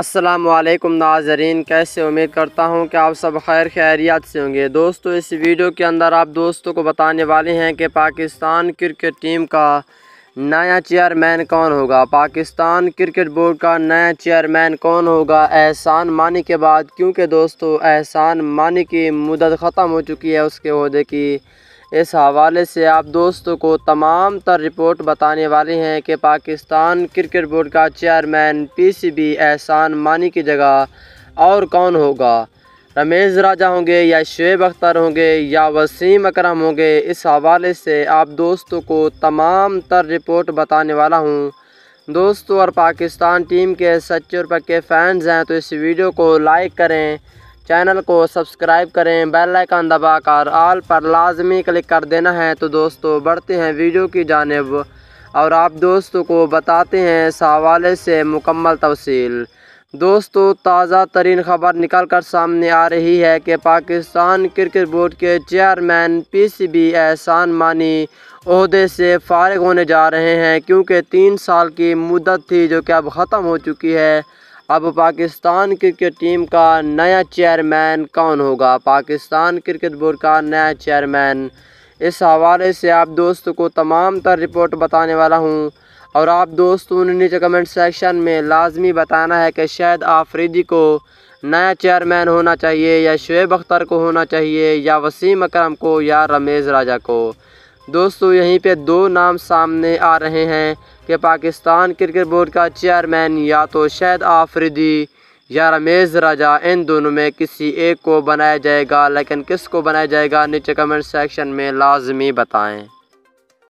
असलम नाजरीन कैसे उम्मीद करता हूँ कि आप सब खैर खैरियत से होंगे दोस्तों इस वीडियो के अंदर आप दोस्तों को बताने वाले हैं कि पाकिस्तान क्रिकेट टीम का नया चेयरमैन कौन होगा पाकिस्तान क्रिकेट बोर्ड का नया चेयरमैन कौन होगा एहसान मानी के बाद क्योंकि दोस्तों एहसान मानी की मुदत ख़त्म हो चुकी है उसके अहदे की इस हवाले से आप दोस्तों को तमाम तर रिपोर्ट बताने वाले हैं कि पाकिस्तान क्रिकेट बोर्ड का चेयरमैन पीसीबी एहसान मानी की जगह और कौन होगा रमेश राजा होंगे या शुएब अख्तर होंगे या वसीम अकरम होंगे इस हवाले से आप दोस्तों को तमाम तर रिपोर्ट बताने वाला हूँ दोस्तों और पाकिस्तान टीम के सच्चे और पक्के फैंस हैं तो इस वीडियो को लाइक करें चैनल को सब्सक्राइब करें बेल आइकन दबाकर आल पर लाजमी क्लिक कर देना है तो दोस्तों बढ़ते हैं वीडियो की जानब और आप दोस्तों को बताते हैं इस हवाले से मुकम्मल तफसील दोस्तों ताज़ा तरीन खबर निकल कर सामने आ रही है कि पाकिस्तान क्रिकेट बोर्ड के chairman P C B Ehsan Mani अहदे से फारग होने जा रहे हैं क्योंकि तीन साल की मुद्दत थी जो कि अब ख़त्म हो चुकी है अब पाकिस्तान क्रिकेट टीम का नया चेयरमैन कौन होगा पाकिस्तान क्रिकेट बोर्ड का नया चेयरमैन इस हवाले से आप दोस्तों को तमाम तर रिपोर्ट बताने वाला हूँ और आप दोस्तों ने नीचे कमेंट सेक्शन में लाजमी बताना है कि शायद आफरीदी को नया चेयरमैन होना चाहिए या शुएब अख्तर को होना चाहिए या वसीम अकरम को या रमेज़ राजा को दोस्तों यहीं पे दो नाम सामने आ रहे हैं कि पाकिस्तान क्रिकेट बोर्ड का चेयरमैन या तो शहद आफरीदी या रमेश राजा इन दोनों में किसी एक को बनाया जाएगा लेकिन किस को बनाया जाएगा नीचे कमेंट सेक्शन में लाजमी बताएं